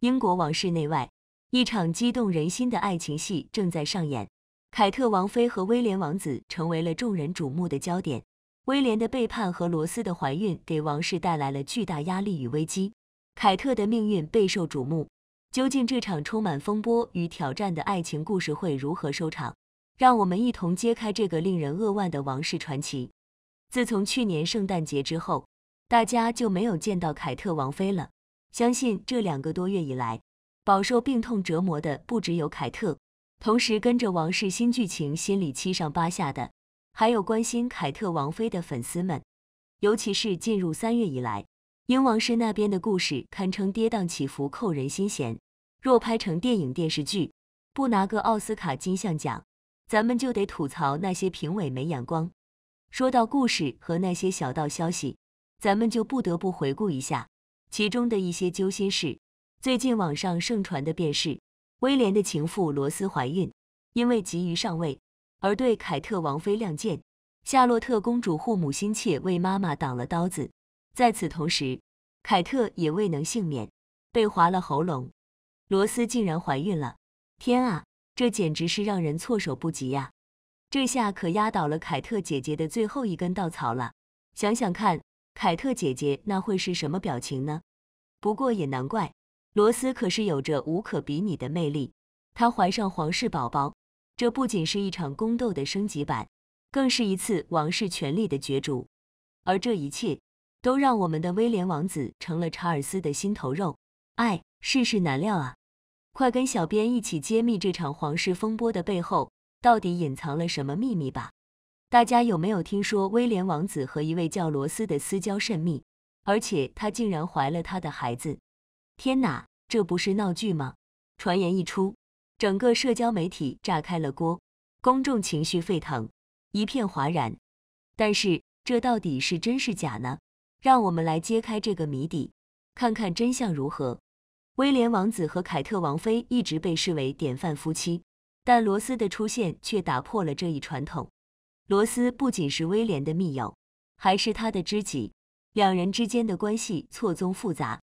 英国王室内外，一场激动人心的爱情戏正在上演。凯特王妃和威廉王子成为了众人瞩目的焦点。威廉的背叛和罗斯的怀孕给王室带来了巨大压力与危机。凯特的命运备受瞩目，究竟这场充满风波与挑战的爱情故事会如何收场？让我们一同揭开这个令人扼腕的王室传奇。自从去年圣诞节之后，大家就没有见到凯特王妃了。相信这两个多月以来，饱受病痛折磨的不只有凯特，同时跟着王室新剧情，心里七上八下的，还有关心凯特王妃的粉丝们。尤其是进入三月以来，英王室那边的故事堪称跌宕起伏、扣人心弦。若拍成电影、电视剧，不拿个奥斯卡金像奖，咱们就得吐槽那些评委没眼光。说到故事和那些小道消息，咱们就不得不回顾一下。其中的一些揪心事，最近网上盛传的便是威廉的情妇罗斯怀孕，因为急于上位而对凯特王妃亮剑，夏洛特公主护母心切为妈妈挡了刀子，在此同时，凯特也未能幸免，被划了喉咙。罗斯竟然怀孕了，天啊，这简直是让人措手不及呀！这下可压倒了凯特姐姐的最后一根稻草了。想想看，凯特姐姐那会是什么表情呢？不过也难怪，罗斯可是有着无可比拟的魅力。他怀上皇室宝宝，这不仅是一场宫斗的升级版，更是一次王室权力的角逐。而这一切，都让我们的威廉王子成了查尔斯的心头肉。爱，世事难料啊！快跟小编一起揭秘这场皇室风波的背后到底隐藏了什么秘密吧！大家有没有听说威廉王子和一位叫罗斯的私交甚密？而且她竟然怀了他的孩子！天哪，这不是闹剧吗？传言一出，整个社交媒体炸开了锅，公众情绪沸腾，一片哗然。但是，这到底是真是假呢？让我们来揭开这个谜底，看看真相如何。威廉王子和凯特王妃一直被视为典范夫妻，但罗斯的出现却打破了这一传统。罗斯不仅是威廉的密友，还是他的知己。两人之间的关系错综复杂，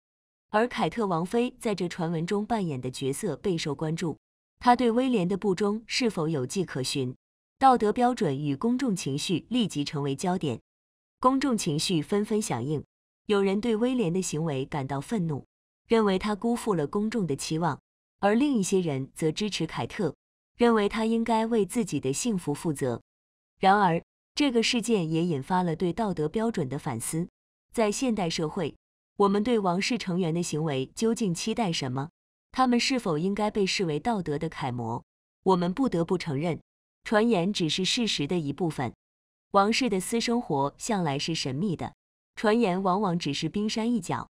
而凯特王妃在这传闻中扮演的角色备受关注。她对威廉的不忠是否有迹可循？道德标准与公众情绪立即成为焦点。公众情绪纷纷响应，有人对威廉的行为感到愤怒，认为他辜负了公众的期望；而另一些人则支持凯特，认为他应该为自己的幸福负责。然而，这个事件也引发了对道德标准的反思。在现代社会，我们对王室成员的行为究竟期待什么？他们是否应该被视为道德的楷模？我们不得不承认，传言只是事实的一部分。王室的私生活向来是神秘的，传言往往只是冰山一角。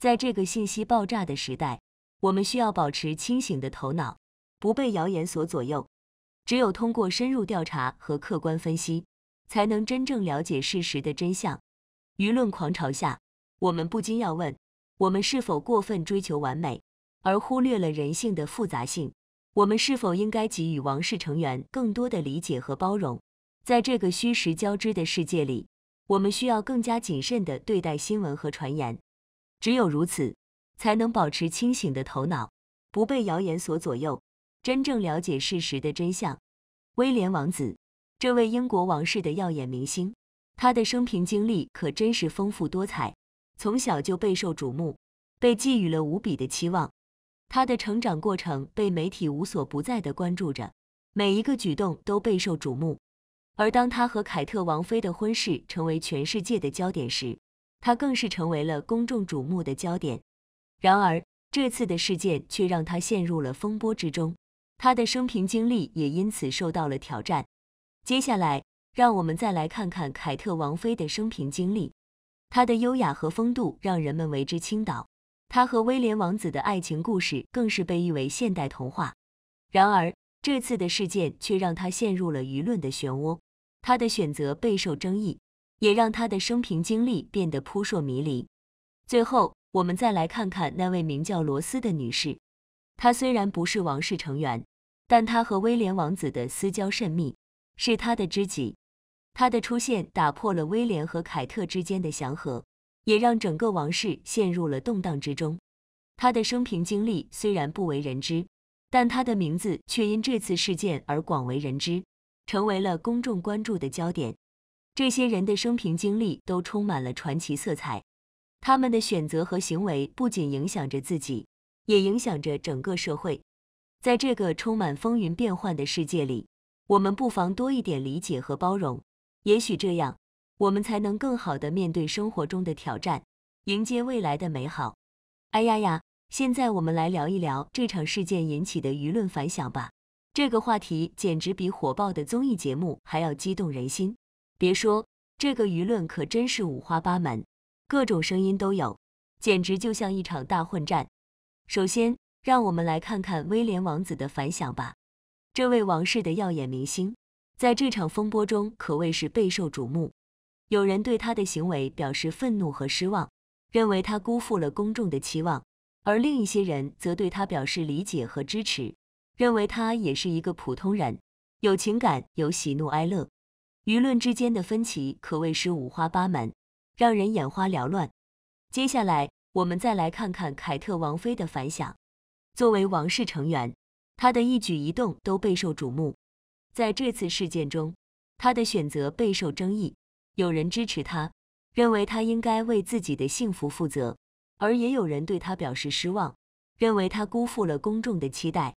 在这个信息爆炸的时代，我们需要保持清醒的头脑，不被谣言所左右。只有通过深入调查和客观分析，才能真正了解事实的真相。舆论狂潮下，我们不禁要问：我们是否过分追求完美，而忽略了人性的复杂性？我们是否应该给予王室成员更多的理解和包容？在这个虚实交织的世界里，我们需要更加谨慎地对待新闻和传言。只有如此，才能保持清醒的头脑，不被谣言所左右，真正了解事实的真相。威廉王子，这位英国王室的耀眼明星。他的生平经历可真是丰富多彩，从小就备受瞩目，被寄予了无比的期望。他的成长过程被媒体无所不在的关注着，每一个举动都备受瞩目。而当他和凯特王妃的婚事成为全世界的焦点时，他更是成为了公众瞩目的焦点。然而，这次的事件却让他陷入了风波之中，他的生平经历也因此受到了挑战。接下来。让我们再来看看凯特王妃的生平经历，她的优雅和风度让人们为之倾倒，她和威廉王子的爱情故事更是被誉为现代童话。然而，这次的事件却让她陷入了舆论的漩涡，她的选择备受争议，也让她的生平经历变得扑朔迷离。最后，我们再来看看那位名叫罗斯的女士，她虽然不是王室成员，但她和威廉王子的私交甚密，是他的知己。他的出现打破了威廉和凯特之间的祥和，也让整个王室陷入了动荡之中。他的生平经历虽然不为人知，但他的名字却因这次事件而广为人知，成为了公众关注的焦点。这些人的生平经历都充满了传奇色彩，他们的选择和行为不仅影响着自己，也影响着整个社会。在这个充满风云变幻的世界里，我们不妨多一点理解和包容。也许这样，我们才能更好的面对生活中的挑战，迎接未来的美好。哎呀呀，现在我们来聊一聊这场事件引起的舆论反响吧。这个话题简直比火爆的综艺节目还要激动人心。别说，这个舆论可真是五花八门，各种声音都有，简直就像一场大混战。首先，让我们来看看威廉王子的反响吧。这位王室的耀眼明星。在这场风波中，可谓是备受瞩目。有人对他的行为表示愤怒和失望，认为他辜负了公众的期望；而另一些人则对他表示理解和支持，认为他也是一个普通人，有情感，有喜怒哀乐。舆论之间的分歧可谓是五花八门，让人眼花缭乱。接下来，我们再来看看凯特王妃的反响。作为王室成员，她的一举一动都备受瞩目。在这次事件中，他的选择备受争议。有人支持他，认为他应该为自己的幸福负责；而也有人对他表示失望，认为他辜负了公众的期待。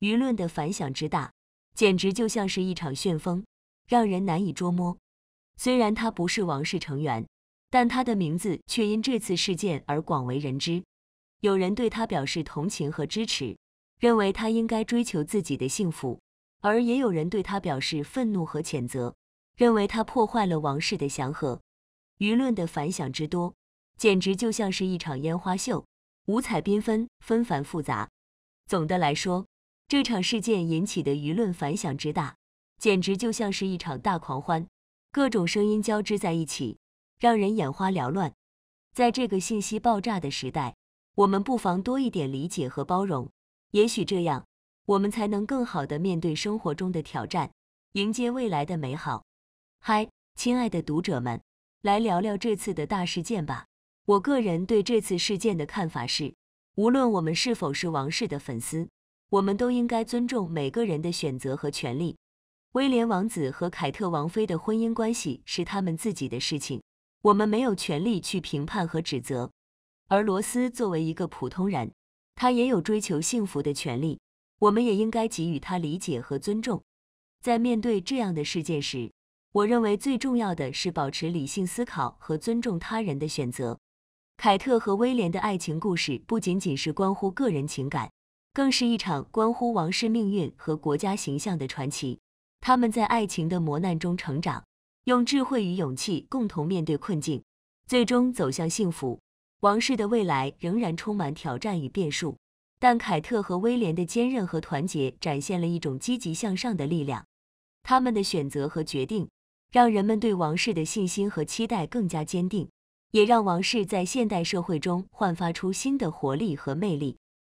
舆论的反响之大，简直就像是一场旋风，让人难以捉摸。虽然他不是王室成员，但他的名字却因这次事件而广为人知。有人对他表示同情和支持，认为他应该追求自己的幸福。而也有人对他表示愤怒和谴责，认为他破坏了王室的祥和。舆论的反响之多，简直就像是一场烟花秀，五彩缤纷，纷繁复杂。总的来说，这场事件引起的舆论反响之大，简直就像是一场大狂欢，各种声音交织在一起，让人眼花缭乱。在这个信息爆炸的时代，我们不妨多一点理解和包容，也许这样。我们才能更好地面对生活中的挑战，迎接未来的美好。嗨，亲爱的读者们，来聊聊这次的大事件吧。我个人对这次事件的看法是，无论我们是否是王室的粉丝，我们都应该尊重每个人的选择和权利。威廉王子和凯特王妃的婚姻关系是他们自己的事情，我们没有权利去评判和指责。而罗斯作为一个普通人，他也有追求幸福的权利。我们也应该给予他理解和尊重。在面对这样的事件时，我认为最重要的是保持理性思考和尊重他人的选择。凯特和威廉的爱情故事不仅仅是关乎个人情感，更是一场关乎王室命运和国家形象的传奇。他们在爱情的磨难中成长，用智慧与勇气共同面对困境，最终走向幸福。王室的未来仍然充满挑战与变数。但凯特和威廉的坚韧和团结，展现了一种积极向上的力量。他们的选择和决定，让人们对王室的信心和期待更加坚定，也让王室在现代社会中焕发出新的活力和魅力。